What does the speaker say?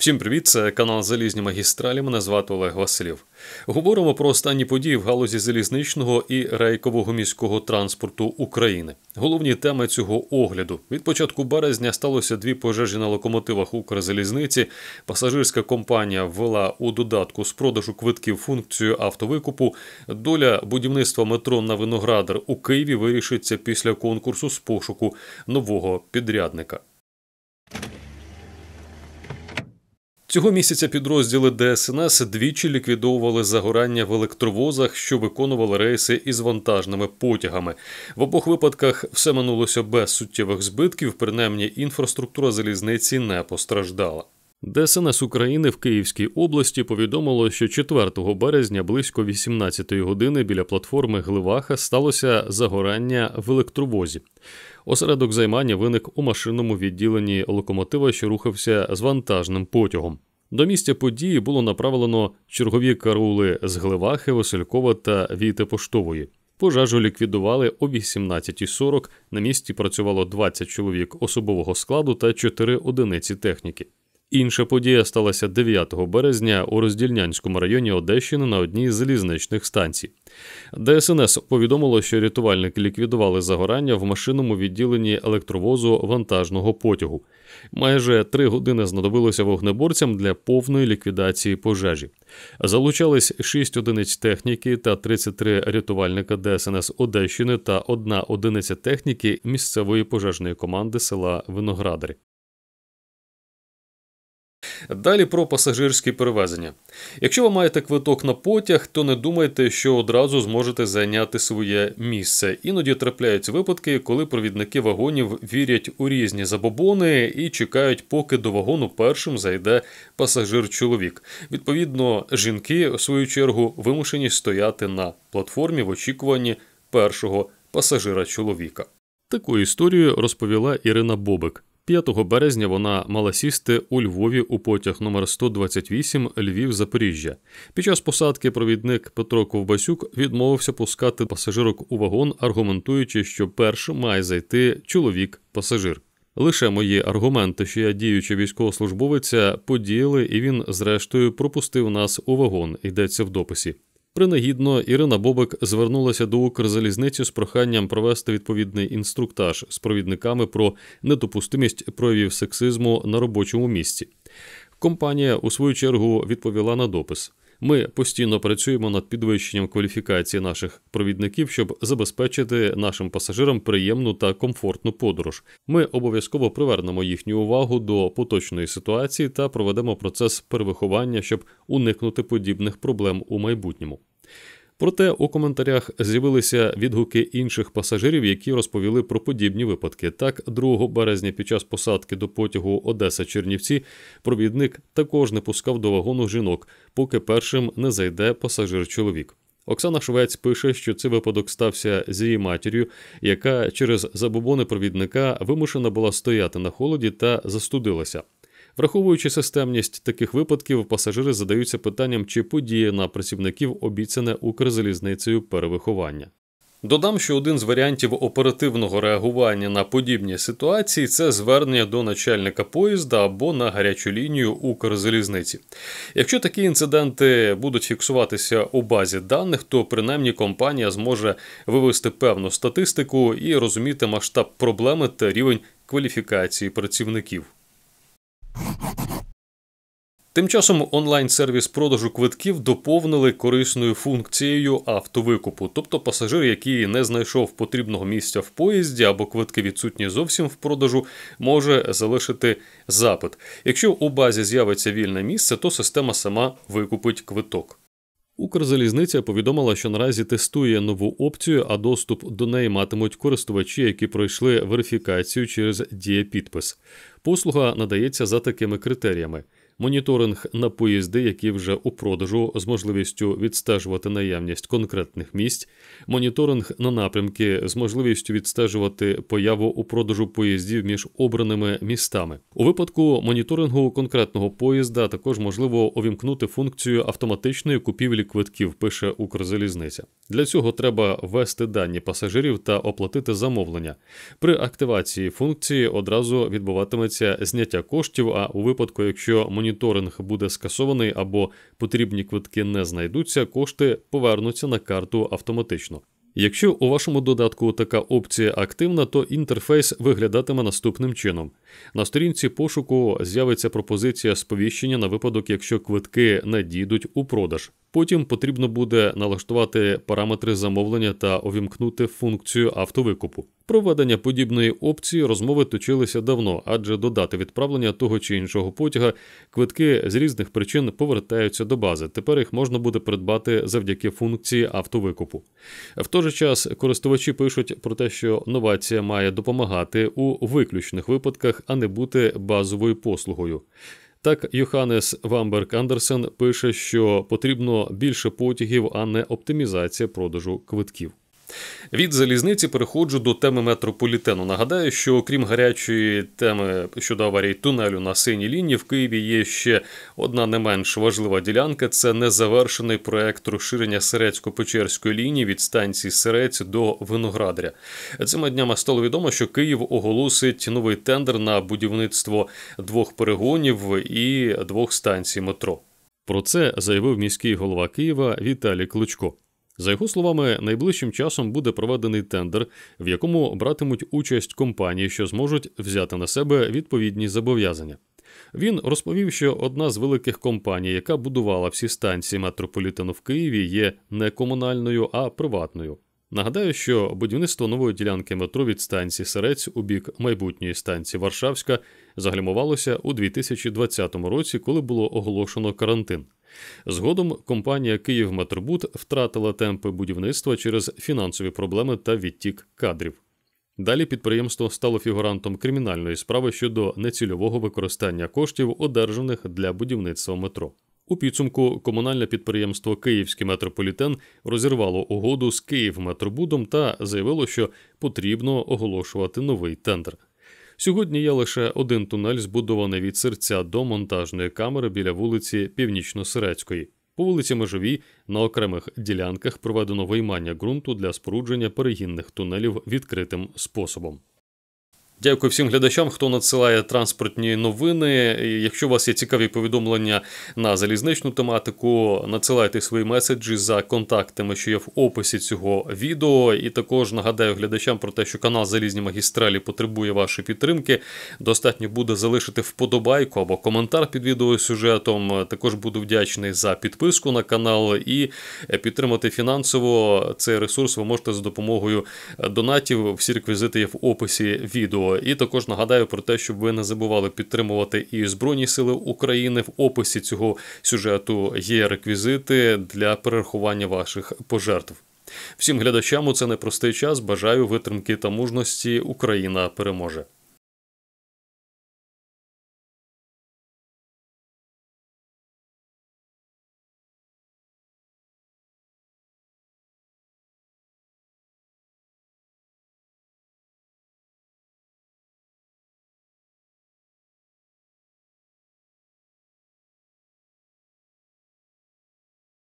Всім привіт, це канал Залізні Магістралі. Мене звати Олег Василів. Говоримо про останні події в галузі залізничного і рейкового міського транспорту України. Головні теми цього огляду від початку березня сталося дві пожежі на локомотивах Укрзалізниці. Пасажирська компанія ввела у додатку з продажу квитків функцію автовикупу. Доля будівництва метро на виноградар у Києві вирішиться після конкурсу з пошуку нового підрядника. Цього місяця підрозділи ДСНС двічі ліквідовували загорання в електровозах, що виконували рейси із вантажними потягами. В обох випадках все минулося без суттєвих збитків, принаймні інфраструктура залізниці не постраждала. ДСНС України в Київській області повідомило, що 4 березня близько 18 години біля платформи Гливаха сталося загорання в електровозі. Осередок займання виник у машинному відділенні локомотива, що рухався з вантажним потягом. До місця події було направлено чергові карули з Гливахи, Василькова та Віти Поштової. Пожежу ліквідували о 18.40. На місці працювало 20 чоловік особового складу та 4 одиниці техніки. Інша подія сталася 9 березня у роздільнянському районі Одещини на одній з залізничних станцій. ДСНС повідомило, що рятувальники ліквідували загорання в машинному відділенні електровозу вантажного потягу. Майже три години знадобилося вогнеборцям для повної ліквідації пожежі. Залучались 6 одиниць техніки та 33 рятувальника ДСНС Одещини та одна одиниця техніки місцевої пожежної команди села Виноградарі. Далі про пасажирські перевезення. Якщо ви маєте квиток на потяг, то не думайте, що одразу зможете зайняти своє місце. Іноді трапляються випадки, коли провідники вагонів вірять у різні забобони і чекають, поки до вагону першим зайде пасажир-чоловік. Відповідно, жінки, в свою чергу, вимушені стояти на платформі в очікуванні першого пасажира-чоловіка. Таку історію розповіла Ірина Бобик. 5 березня вона мала сісти у Львові у потяг номер 128 Львів Запоріжжя. Під час посадки провідник Петро Ковбасюк відмовився пускати пасажирок у вагон, аргументуючи, що першим має зайти чоловік-пасажир. Лише мої аргументи, що я діюча військовослужбовиця, подіяли, і він, зрештою, пропустив нас у вагон. Йдеться в дописі. Принагідно, Ірина Бобик звернулася до Укрзалізниці з проханням провести відповідний інструктаж з провідниками про недопустимість проявів сексизму на робочому місці. Компанія, у свою чергу, відповіла на допис. Ми постійно працюємо над підвищенням кваліфікації наших провідників, щоб забезпечити нашим пасажирам приємну та комфортну подорож. Ми обов'язково привернемо їхню увагу до поточної ситуації та проведемо процес перевиховання, щоб уникнути подібних проблем у майбутньому. Проте у коментарях з'явилися відгуки інших пасажирів, які розповіли про подібні випадки. Так, 2 березня під час посадки до потягу Одеса Чернівці провідник також не пускав до вагону жінок, поки першим не зайде пасажир-чоловік. Оксана Швець пише, що цей випадок стався з її матір'ю, яка через забобони провідника вимушена була стояти на холоді та застудилася. Враховуючи системність таких випадків, пасажири задаються питанням, чи подіє на працівників обіцяне Укрзалізницею перевиховання. Додам, що один з варіантів оперативного реагування на подібні ситуації це звернення до начальника поїзда або на гарячу лінію Укрзалізниці. Якщо такі інциденти будуть фіксуватися у базі даних, то принаймні компанія зможе вивести певну статистику і розуміти масштаб проблеми та рівень кваліфікації працівників. Тим часом онлайн-сервіс продажу квитків доповнили корисною функцією автовикупу, тобто пасажир, який не знайшов потрібного місця в поїзді або квитки відсутні зовсім в продажу, може залишити запит. Якщо у базі з'явиться вільне місце, то система сама викупить квиток. Укрзалізниця повідомила, що наразі тестує нову опцію, а доступ до неї матимуть користувачі, які пройшли верифікацію через дієпідпис. Послуга надається за такими критеріями моніторинг на поїзди, які вже у продажу з можливістю відстежувати наявність конкретних місць, моніторинг на напрямки з можливістю відстежувати появу у продажу поїздів між обраними містами. У випадку моніторингу конкретного поїзда також можливо увімкнути функцію автоматичної купівлі квитків, пише Укрзалізниця. Для цього треба ввести дані пасажирів та оплатити замовлення. При активації функції одразу відбуватиметься зняття коштів. А у випадку, якщо монітор моніторинг буде скасований або потрібні квитки не знайдуться, кошти повернуться на карту автоматично. Якщо у вашому додатку така опція активна, то інтерфейс виглядатиме наступним чином. На сторінці пошуку з'явиться пропозиція сповіщення на випадок, якщо квитки надійдуть у продаж. Потім потрібно буде налаштувати параметри замовлення та увімкнути функцію автовикупу. Проведення подібної опції розмови точилися давно, адже до дати відправлення того чи іншого потяга квитки з різних причин повертаються до бази. Тепер їх можна буде придбати завдяки функції автовикупу. В той же час користувачі пишуть про те, що новація має допомагати у виключних випадках послугах, а не бути базовою послугою. Так, Йоханнес Вамберг Андерсен пише, що потрібно більше потягів, а не оптимізація продажу квитків. Від залізниці переходжу до теми метрополітену. Нагадаю, що окрім гарячої теми щодо аварії тунелю на синій лінії в Києві є ще одна не менш важлива ділянка це незавершений проект розширення Серецько-Печерської лінії від станції Серець до Виноградря. Цими днями стало відомо, що Київ оголосить новий тендер на будівництво двох перегонів і двох станцій метро. Про це заявив міський голова Києва Віталій Кличко. За його словами, найближчим часом буде проведений тендер, в якому братимуть участь компанії, що зможуть взяти на себе відповідні зобов'язання. Він розповів, що одна з великих компаній, яка будувала всі станції метрополітену в Києві, є не комунальною, а приватною. Нагадаю, що будівництво нової ділянки метро від станції Серець у бік майбутньої станції Варшавська загальмувалося у 2020 році, коли було оголошено карантин. Згодом компанія «Київметробуд» втратила темпи будівництва через фінансові проблеми та відтік кадрів. Далі підприємство стало фігурантом кримінальної справи щодо нецільового використання коштів, одержаних для будівництва метро. У підсумку комунальне підприємство Київський метрополітен розірвало угоду з Київметробудом та заявило, що потрібно оголошувати новий тендер. Сьогодні є лише один тунель, збудований від серця до монтажної камери біля вулиці Північно-Сирецької. По вулиці Межовій на окремих ділянках проведено виймання ґрунту для спорудження перегінних тунелів відкритим способом. Дякую всім глядачам, хто надсилає транспортні новини. Якщо у вас є цікаві повідомлення на залізничну тематику, надсилайте свої меседжі за контактами, що є в описі цього відео. І також нагадаю глядачам про те, що канал Залізні магістралі потребує вашої підтримки. Достатньо буде залишити вподобайку або коментар під відеосюжетом. Також буду вдячний за підписку на канал і підтримати фінансово цей ресурс. Ви можете за допомогою донатів. Всі реквізити є в описі відео. І також нагадаю про те, щоб ви не забували підтримувати і Збройні Сили України. В описі цього сюжету є реквізити для перерахування ваших пожертв. Всім глядачам у це непростий час. Бажаю витримки та мужності. Україна переможе.